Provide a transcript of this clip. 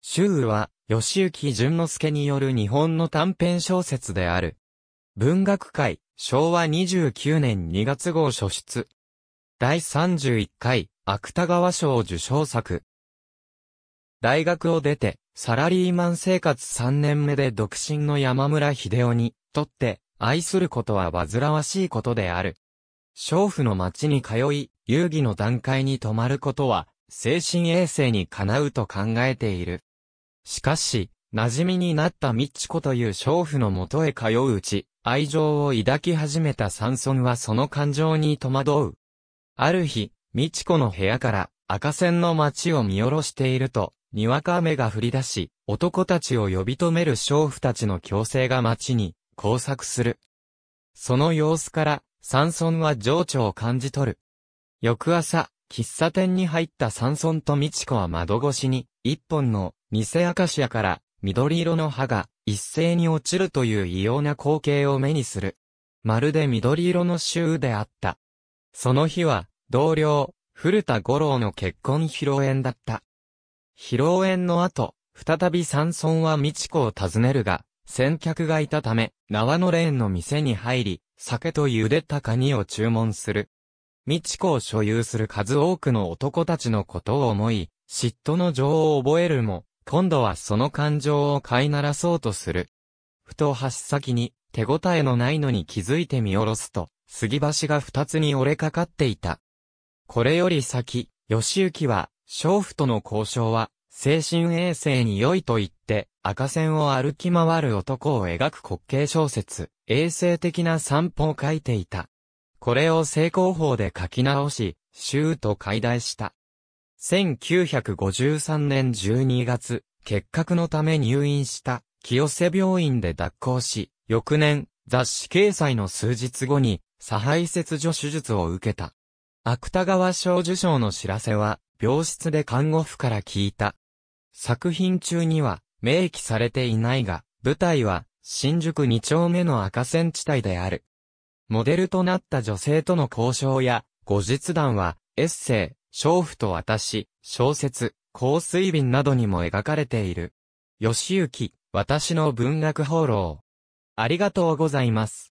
周囲は、吉行淳之介による日本の短編小説である。文学界、昭和29年2月号初出。第31回、芥川賞受賞作。大学を出て、サラリーマン生活3年目で独身の山村秀夫に、とって、愛することは煩わしいことである。娼婦の町に通い、遊戯の段階に泊まることは、精神衛生にかなうと考えている。しかし、馴染みになった美智子という娼婦のもとへ通ううち、愛情を抱き始めた山村はその感情に戸惑う。ある日、美智子の部屋から赤線の街を見下ろしていると、にわか雨が降り出し、男たちを呼び止める娼婦たちの強制が街に交錯する。その様子から、山村は情緒を感じ取る。翌朝、喫茶店に入った山村と美智子は窓越しに、一本の偽アカシアから緑色の葉が一斉に落ちるという異様な光景を目にする。まるで緑色の州であった。その日は、同僚、古田五郎の結婚披露宴だった。披露宴の後、再び山村は美智子を訪ねるが、先客がいたため、縄のレーンの店に入り、酒と茹でたカニを注文する。美智子を所有する数多くの男たちのことを思い、嫉妬の情を覚えるも、今度はその感情を飼いならそうとする。ふと橋先に、手応えのないのに気づいて見下ろすと、杉橋が二つに折れかかっていた。これより先、義行は、娼婦との交渉は、精神衛生に良いと言って、赤線を歩き回る男を描く滑稽小説、衛生的な散歩を書いていた。これを正攻法で書き直し、州と解体した。1953年12月、結核のため入院した清瀬病院で脱行し、翌年、雑誌掲載の数日後に、左肺切除手術を受けた。芥川賞受賞の知らせは、病室で看護婦から聞いた。作品中には、明記されていないが、舞台は、新宿二丁目の赤線地帯である。モデルとなった女性との交渉や、後日談は、エッセイ、娼婦と私、小説、香水瓶などにも描かれている。吉行、私の文学放浪。ありがとうございます。